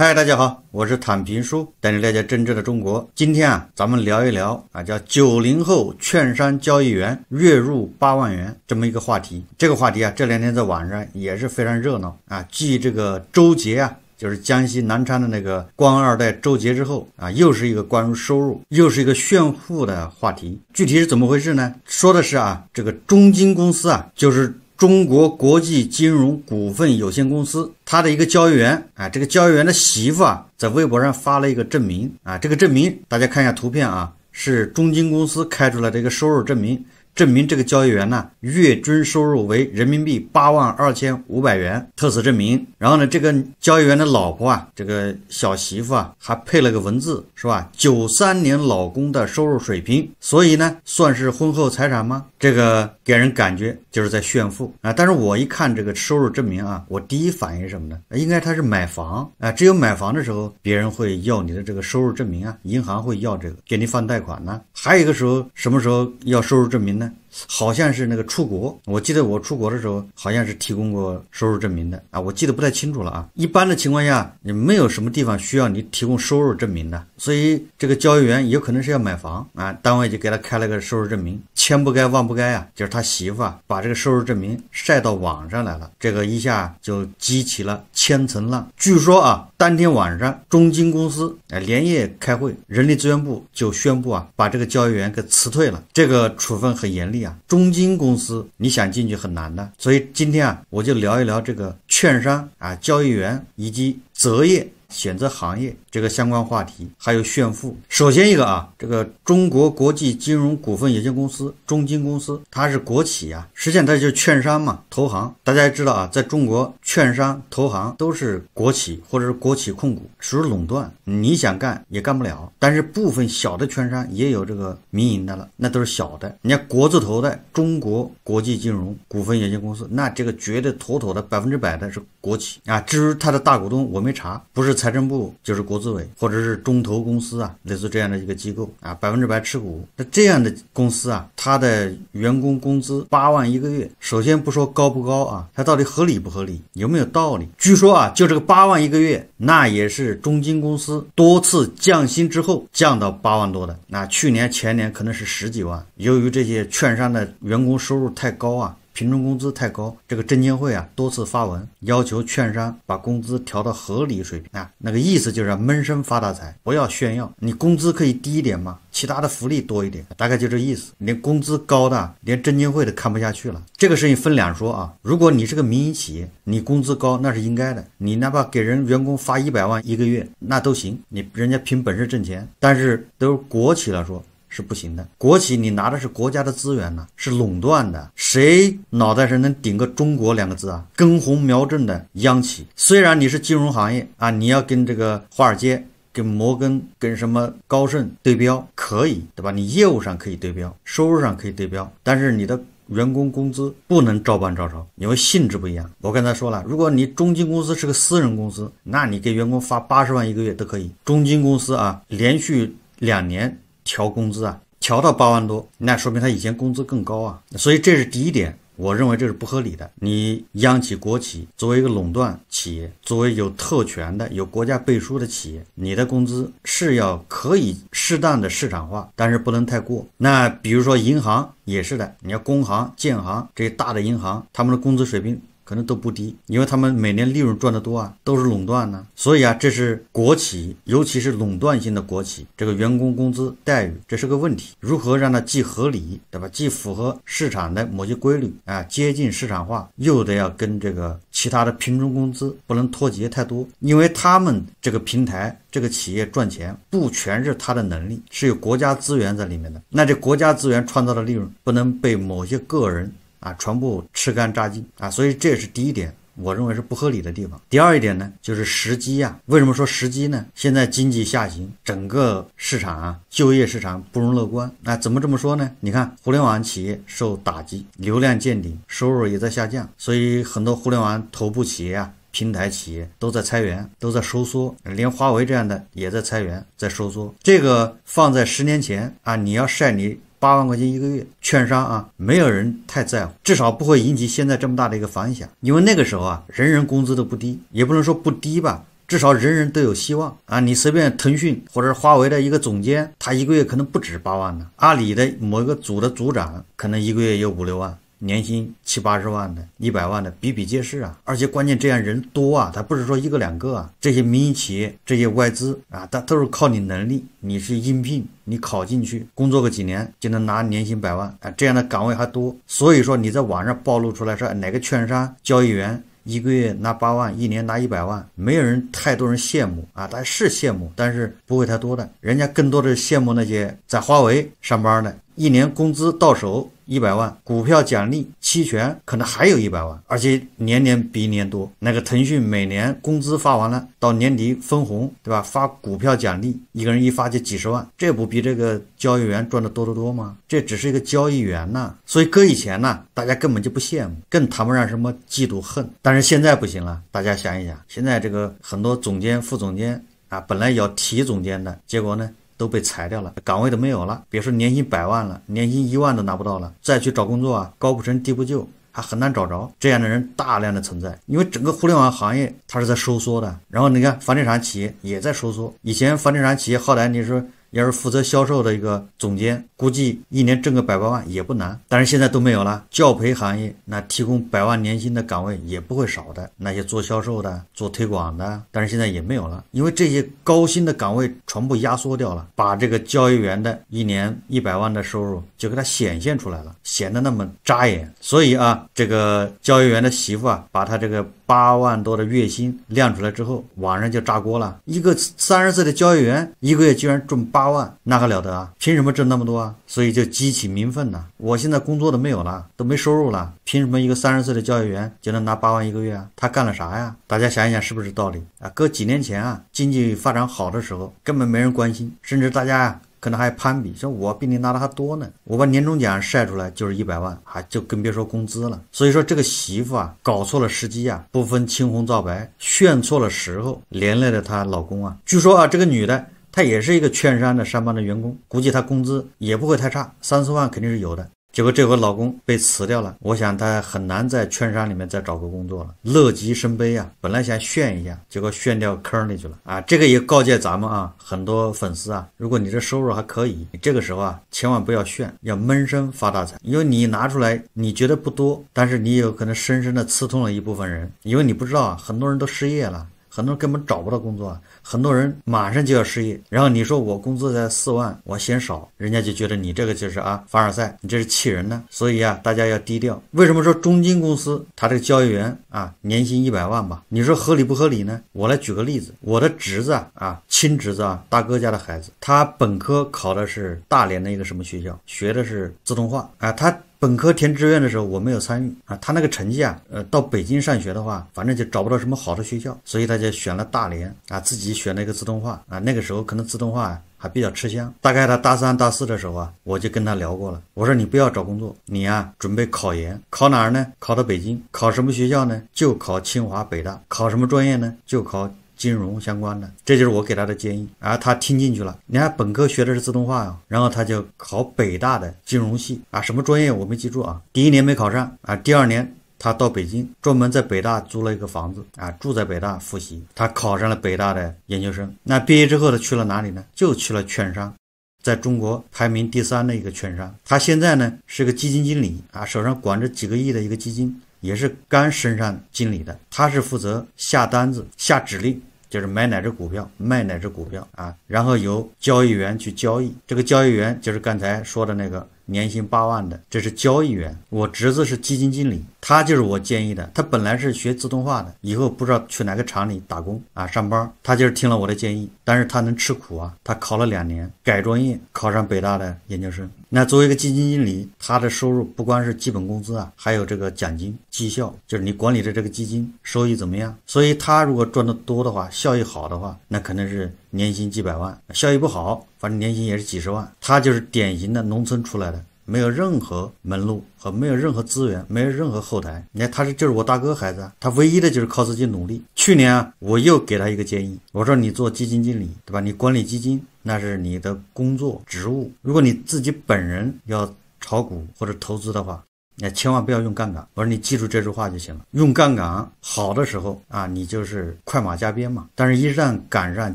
嗨，大家好，我是坦平叔，带你了解真正的中国。今天啊，咱们聊一聊啊，叫九零后券商交易员月入八万元这么一个话题。这个话题啊，这两天在网上也是非常热闹啊。继这个周杰啊，就是江西南昌的那个官二代周杰之后啊，又是一个关于收入，又是一个炫富的话题。具体是怎么回事呢？说的是啊，这个中金公司啊，就是。中国国际金融股份有限公司，他的一个交易员啊，这个交易员的媳妇啊，在微博上发了一个证明啊，这个证明大家看一下图片啊，是中金公司开出来的一个收入证明。证明这个交易员呢月均收入为人民币八万二千五百元，特此证明。然后呢，这个交易员的老婆啊，这个小媳妇啊，还配了个文字，是吧？九三年老公的收入水平，所以呢，算是婚后财产吗？这个给人感觉就是在炫富啊。但是我一看这个收入证明啊，我第一反应是什么呢？应该他是买房啊，只有买房的时候别人会要你的这个收入证明啊，银行会要这个给你放贷款呢。还有一个时候，什么时候要收入证明呢？好像是那个出国，我记得我出国的时候好像是提供过收入证明的啊，我记得不太清楚了啊。一般的情况下你没有什么地方需要你提供收入证明的，所以这个交易员有可能是要买房啊，单位就给他开了个收入证明。千不该万不该啊，就是他媳妇啊把这个收入证明晒到网上来了，这个一下就激起了千层浪。据说啊，当天晚上中金公司哎连夜开会，人力资源部就宣布啊把这个交易员给辞退了，这个处分很。严厉啊，中金公司，你想进去很难的。所以今天啊，我就聊一聊这个券商啊，交易员以及择业选择行业。这个相关话题还有炫富。首先一个啊，这个中国国际金融股份有限公司中金公司，它是国企啊。实际上它就券商嘛，投行。大家也知道啊，在中国券商、投行都是国企或者是国企控股，属于垄断，你想干也干不了。但是部分小的券商也有这个民营的了，那都是小的。你看国字头的中国国际金融股份有限公司，那这个绝对妥妥的百分之百的是国企啊。至于它的大股东，我没查，不是财政部就是国资。或者是中投公司啊，类似这样的一个机构啊，百分之百持股。那这样的公司啊，它的员工工资八万一个月，首先不说高不高啊，它到底合理不合理，有没有道理？据说啊，就这个八万一个月，那也是中金公司多次降薪之后降到八万多的。那去年前年可能是十几万。由于这些券商的员工收入太高啊。群众工资太高，这个证监会啊多次发文要求券商把工资调到合理水平啊，那个意思就是闷声发大财，不要炫耀。你工资可以低一点嘛，其他的福利多一点，大概就这意思。连工资高的，连证监会都看不下去了。这个事情分两说啊，如果你是个民营企业，你工资高那是应该的，你哪怕给人员工发一百万一个月那都行，你人家凭本事挣钱。但是都是国企来说。是不行的，国企你拿的是国家的资源呢，是垄断的，谁脑袋上能顶个“中国”两个字啊？根红苗正的央企，虽然你是金融行业啊，你要跟这个华尔街、跟摩根、跟什么高盛对标，可以，对吧？你业务上可以对标，收入上可以对标，但是你的员工工资不能照搬照抄，因为性质不一样。我刚才说了，如果你中金公司是个私人公司，那你给员工发八十万一个月都可以。中金公司啊，连续两年。调工资啊，调到八万多，那说明他以前工资更高啊，所以这是第一点，我认为这是不合理的。你央企、国企作为一个垄断企业，作为有特权的、有国家背书的企业，你的工资是要可以适当的市场化，但是不能太过。那比如说银行也是的，你要工行、建行这些大的银行，他们的工资水平。可能都不低，因为他们每年利润赚得多啊，都是垄断呢，所以啊，这是国企，尤其是垄断性的国企，这个员工工资待遇这是个问题，如何让它既合理，对吧？既符合市场的某些规律啊，接近市场化，又得要跟这个其他的平均工资不能脱节太多，因为他们这个平台这个企业赚钱不全是他的能力，是有国家资源在里面的，那这国家资源创造的利润不能被某些个人。啊，全部吃干榨尽啊，所以这也是第一点，我认为是不合理的地方。第二一点呢，就是时机呀。为什么说时机呢？现在经济下行，整个市场啊，就业市场不容乐观。那怎么这么说呢？你看互联网企业受打击，流量见顶，收入也在下降，所以很多互联网头部企业啊，平台企业都在裁员，都在收缩，连华为这样的也在裁员，在收缩。这个放在十年前啊，你要晒你。八万块钱一个月，券商啊，没有人太在乎，至少不会引起现在这么大的一个反响。因为那个时候啊，人人工资都不低，也不能说不低吧，至少人人都有希望啊。你随便腾讯或者是华为的一个总监，他一个月可能不止八万呢。阿里的某一个组的组长，可能一个月有五六万。年薪七八十万的、一百万的比比皆是啊！而且关键这样人多啊，他不是说一个两个啊。这些民营企业、这些外资啊，他都是靠你能力，你去应聘，你考进去，工作个几年就能拿年薪百万啊！这样的岗位还多，所以说你在网上暴露出来说哪个券商交易员一个月拿八万，一年拿一百万，没有人太多人羡慕啊。他是羡慕，但是不会太多的，人家更多的羡慕那些在华为上班的，一年工资到手。一百万股票奖励期权可能还有一百万，而且年年比年多。那个腾讯每年工资发完了，到年底分红，对吧？发股票奖励，一个人一发就几十万，这不比这个交易员赚的多得多吗？这只是一个交易员呐，所以搁以前呢，大家根本就不羡慕，更谈不上什么嫉妒恨。但是现在不行了，大家想一想，现在这个很多总监、副总监啊，本来要提总监的结果呢？都被裁掉了，岗位都没有了。别说年薪百万了，年薪一万都拿不到了。再去找工作啊，高不成低不就，还很难找着。这样的人大量的存在，因为整个互联网行业它是在收缩的，然后你看房地产企业也在收缩。以前房地产企业，后来你说。要是负责销售的一个总监，估计一年挣个百八万也不难，但是现在都没有了。教培行业那提供百万年薪的岗位也不会少的，那些做销售的、做推广的，但是现在也没有了，因为这些高薪的岗位全部压缩掉了，把这个交易员的一年一百万的收入就给他显现出来了，显得那么扎眼。所以啊，这个交易员的媳妇啊，把他这个。八万多的月薪亮出来之后，网上就炸锅了。一个三十岁的交易员，一个月居然挣八万，那还了得啊！凭什么挣那么多啊？所以就激起民愤呐！我现在工作都没有了，都没收入了。凭什么一个三十岁的交易员就能拿八万一个月啊？他干了啥呀？大家想一想，是不是道理啊？搁几年前啊，经济发展好的时候，根本没人关心，甚至大家。可能还攀比，说我比你拿的还多呢。我把年终奖晒出来就是一百万，还就更别说工资了。所以说这个媳妇啊，搞错了时机啊，不分青红皂白炫错了时候，连累了她老公啊。据说啊，这个女的她也是一个券商的上班的员工，估计她工资也不会太差，三四万肯定是有的。结果这回老公被辞掉了，我想他很难在券商里面再找个工作了。乐极生悲啊！本来想炫一下，结果炫掉坑里去了啊！这个也告诫咱们啊，很多粉丝啊，如果你这收入还可以，你这个时候啊，千万不要炫，要闷声发大财，因为你拿出来你觉得不多，但是你有可能深深的刺痛了一部分人，因为你不知道啊，很多人都失业了。很多人根本找不到工作，很多人马上就要失业。然后你说我工资才四万，我嫌少，人家就觉得你这个就是啊凡尔赛，你这是气人呢。所以啊，大家要低调。为什么说中金公司他这个交易员啊年薪一百万吧？你说合理不合理呢？我来举个例子，我的侄子啊，亲侄子啊，大哥家的孩子，他本科考的是大连的一个什么学校，学的是自动化啊，他。本科填志愿的时候我没有参与啊，他那个成绩啊，呃，到北京上学的话，反正就找不到什么好的学校，所以他就选了大连啊，自己选了一个自动化啊。那个时候可能自动化还比较吃香。大概他大三、大四的时候啊，我就跟他聊过了，我说你不要找工作，你啊准备考研，考哪儿呢？考到北京，考什么学校呢？就考清华、北大，考什么专业呢？就考。金融相关的，这就是我给他的建议，啊，他听进去了。你看本科学的是自动化啊，然后他就考北大的金融系啊，什么专业我没记住啊。第一年没考上啊，第二年他到北京专门在北大租了一个房子啊，住在北大复习，他考上了北大的研究生。那毕业之后他去了哪里呢？就去了券商，在中国排名第三的一个券商。他现在呢是个基金经理啊，手上管着几个亿的一个基金，也是干身上经理的，他是负责下单子下指令。就是买哪只股票，卖哪只股票啊，然后由交易员去交易。这个交易员就是刚才说的那个。年薪八万的，这是交易员。我侄子是基金经理，他就是我建议的。他本来是学自动化的，以后不知道去哪个厂里打工啊上班。他就是听了我的建议，但是他能吃苦啊，他考了两年改专业，考上北大的研究生。那作为一个基金经理，他的收入不光是基本工资啊，还有这个奖金、绩效，就是你管理的这个基金收益怎么样。所以他如果赚得多的话，效益好的话，那可能是。年薪几百万，效益不好，反正年薪也是几十万。他就是典型的农村出来的，没有任何门路和没有任何资源，没有任何后台。你看，他是就是我大哥孩子，他唯一的就是靠自己努力。去年啊，我又给他一个建议，我说你做基金经理，对吧？你管理基金，那是你的工作职务。如果你自己本人要炒股或者投资的话。你千万不要用杠杆。我说你记住这句话就行了。用杠杆好的时候啊，你就是快马加鞭嘛；但是，一旦赶上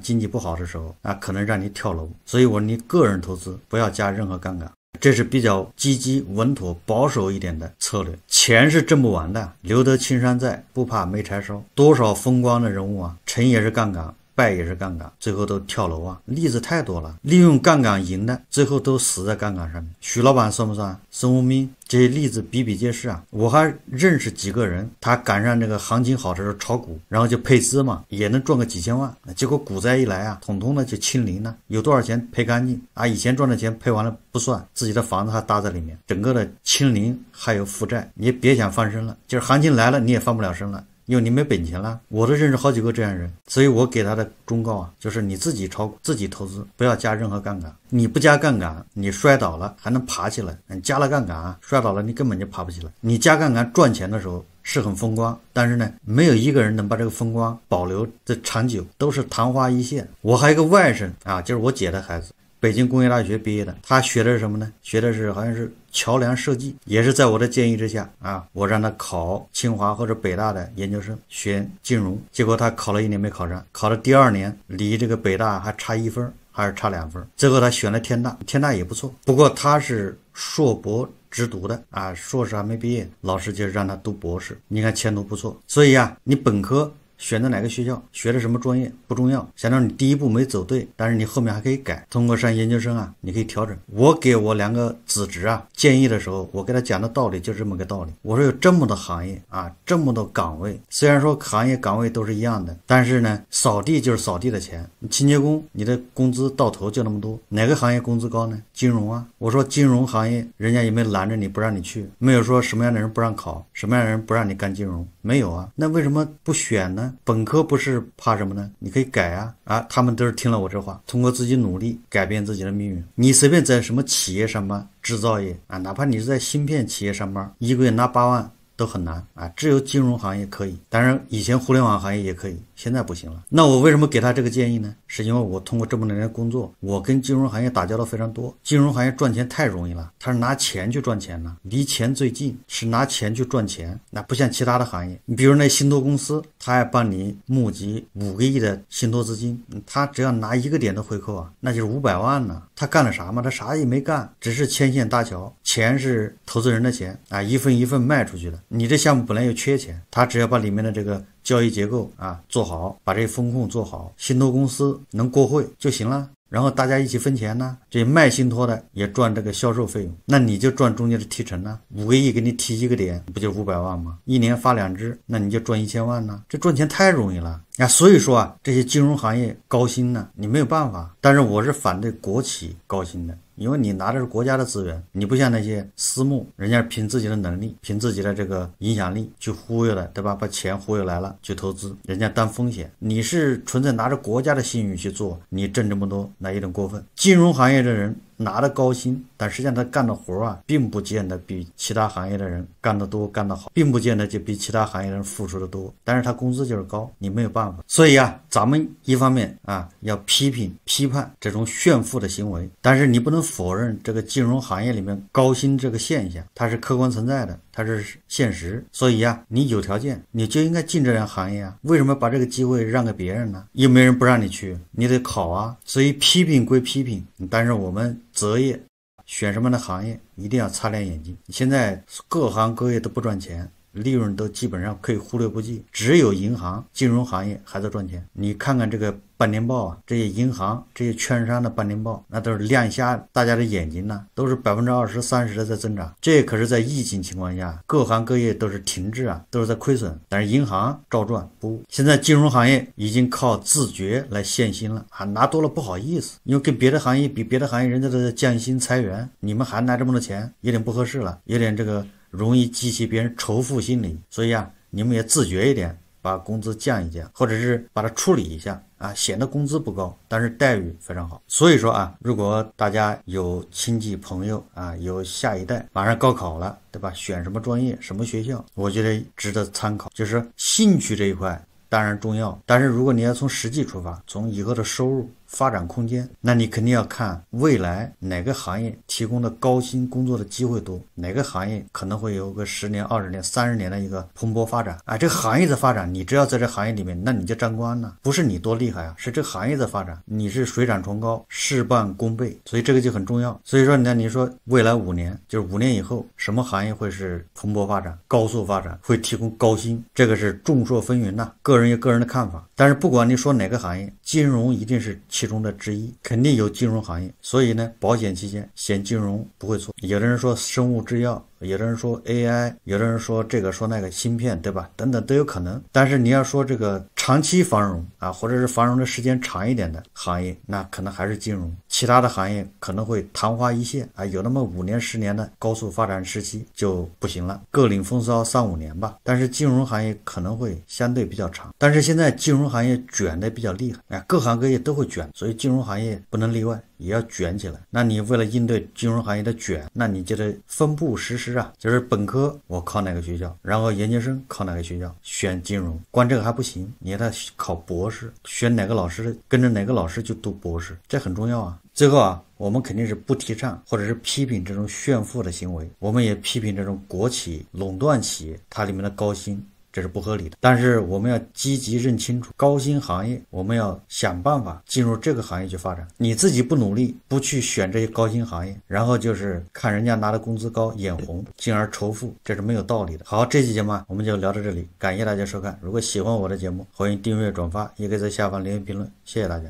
经济不好的时候啊，可能让你跳楼。所以我说，你个人投资不要加任何杠杆，这是比较积极、稳妥、保守一点的策略。钱是挣不完的，留得青山在，不怕没柴烧。多少风光的人物啊，成也是杠杆，败也是杠杆，最后都跳楼啊！例子太多了，利用杠杆赢的，最后都死在杠杆上面。许老板算不算？孙宏斌这些例子比比皆是啊，我还认识几个人，他赶上这个行情好的时候炒股，然后就配资嘛，也能赚个几千万。结果股灾一来啊，统统的就清零了，有多少钱赔干净啊？以前赚的钱赔完了不算，自己的房子还搭在里面，整个的清零还有负债，你也别想翻身了。就是行情来了你也翻不了身了。为你没本钱了？我都认识好几个这样人，所以我给他的忠告啊，就是你自己炒，自己投资，不要加任何杠杆。你不加杠杆，你摔倒了还能爬起来；你加了杠杆，摔倒了你根本就爬不起来。你加杠杆赚钱的时候是很风光，但是呢，没有一个人能把这个风光保留的长久，都是昙花一现。我还有个外甥啊，就是我姐的孩子。北京工业大学毕业的，他学的是什么呢？学的是好像是桥梁设计，也是在我的建议之下啊，我让他考清华或者北大的研究生学金融，结果他考了一年没考上，考了第二年离这个北大还差一分，还是差两分，最后他选了天大，天大也不错，不过他是硕博直读的啊，硕士还没毕业，老师就让他读博士，你看前途不错，所以啊，你本科。选择哪个学校，学的什么专业不重要。想让你第一步没走对，但是你后面还可以改，通过上研究生啊，你可以调整。我给我两个子侄啊建议的时候，我给他讲的道理就这么个道理。我说有这么多行业啊，这么多岗位，虽然说行业岗位都是一样的，但是呢，扫地就是扫地的钱，清洁工你的工资到头就那么多。哪个行业工资高呢？金融啊。我说金融行业人家也没拦着你不让你去，没有说什么样的人不让考，什么样的人不让你干金融，没有啊。那为什么不选呢？本科不是怕什么呢？你可以改啊啊！他们都是听了我这话，通过自己努力改变自己的命运。你随便在什么企业上班，制造业啊，哪怕你是在芯片企业上班，一个月拿八万都很难啊。只有金融行业可以，当然以前互联网行业也可以。现在不行了，那我为什么给他这个建议呢？是因为我通过这么多年工作，我跟金融行业打交道非常多。金融行业赚钱太容易了，他是拿钱去赚钱呢，离钱最近是拿钱去赚钱，那不像其他的行业。你比如那信托公司，他要帮你募集五个亿的信托资金，他只要拿一个点的回扣啊，那就是五百万呢。他干了啥嘛？他啥也没干，只是牵线搭桥。钱是投资人的钱啊，一份一份卖出去的。你这项目本来又缺钱，他只要把里面的这个。交易结构啊，做好，把这风控做好，信托公司能过会就行了。然后大家一起分钱呢，这卖信托的也赚这个销售费用，那你就赚中间的提成呢。五个亿给你提一个点，不就五百万吗？一年发两只，那你就赚一千万呢。这赚钱太容易了。那所以说啊，这些金融行业高薪呢，你没有办法。但是我是反对国企高薪的。因为你拿的是国家的资源，你不像那些私募，人家凭自己的能力、凭自己的这个影响力去忽悠的，对吧？把钱忽悠来了，去投资，人家担风险，你是纯粹拿着国家的信誉去做，你挣这么多，那有点过分。金融行业的人。拿的高薪，但实际上他干的活啊，并不见得比其他行业的人干得多、干得好，并不见得就比其他行业人付出的多。但是他工资就是高，你没有办法。所以啊，咱们一方面啊要批评批判这种炫富的行为，但是你不能否认这个金融行业里面高薪这个现象，它是客观存在的。它是现实，所以呀，你有条件，你就应该进这样行业啊。为什么把这个机会让给别人呢？又没人不让你去，你得考啊。所以批评归批评，但是我们择业选什么样的行业，一定要擦亮眼睛。现在各行各业都不赚钱。利润都基本上可以忽略不计，只有银行金融行业还在赚钱。你看看这个半年报啊，这些银行、这些券商的半年报，那都是亮瞎大家的眼睛呐，都是百分之二十三十的在增长。这可是在疫情情况下，各行各业都是停滞啊，都是在亏损，但是银行照赚不误。现在金融行业已经靠自觉来限薪了啊，拿多了不好意思，因为跟别的行业比，别的行业人家都在降薪裁员，你们还拿这么多钱，有点不合适了，有点这个。容易激起别人仇富心理，所以啊，你们也自觉一点，把工资降一降，或者是把它处理一下啊，显得工资不高，但是待遇非常好。所以说啊，如果大家有亲戚朋友啊，有下一代马上高考了，对吧？选什么专业、什么学校，我觉得值得参考。就是兴趣这一块当然重要，但是如果你要从实际出发，从以后的收入。发展空间，那你肯定要看未来哪个行业提供的高薪工作的机会多，哪个行业可能会有个十年、二十年、三十年的一个蓬勃发展。哎，这个行业的发展，你只要在这行业里面，那你就沾光了。不是你多厉害啊，是这行业的发展，你是水涨船高，事半功倍。所以这个就很重要。所以说，你看，你说未来五年，就是五年以后，什么行业会是蓬勃发展、高速发展，会提供高薪？这个是众说纷纭呐，个人有个人的看法。但是不管你说哪个行业，金融一定是。其中的之一，肯定有金融行业，所以呢，保险期间选金融不会错。有的人说生物制药。有的人说 AI，有的人说这个说那个芯片，对吧？等等都有可能。但是你要说这个长期繁荣啊，或者是繁荣的时间长一点的行业，那可能还是金融。其他的行业可能会昙花一现啊，有那么五年十年的高速发展时期就不行了，各领风骚三五年吧。但是金融行业可能会相对比较长。但是现在金融行业卷的比较厉害，哎，各行各业都会卷，所以金融行业不能例外。也要卷起来，那你为了应对金融行业的卷，那你就得分步实施啊。就是本科我考哪个学校，然后研究生考哪个学校，选金融，光这个还不行，你还得考博士，选哪个老师，跟着哪个老师就读博士，这很重要啊。最后啊，我们肯定是不提倡，或者是批评这种炫富的行为，我们也批评这种国企垄断企业，它里面的高薪。这是不合理的，但是我们要积极认清楚，高新行业我们要想办法进入这个行业去发展。你自己不努力，不去选这些高新行业，然后就是看人家拿的工资高眼红，进而仇富，这是没有道理的。好，这期节目我们就聊到这里，感谢大家收看。如果喜欢我的节目，欢迎订阅、转发，也可以在下方留言评论。谢谢大家。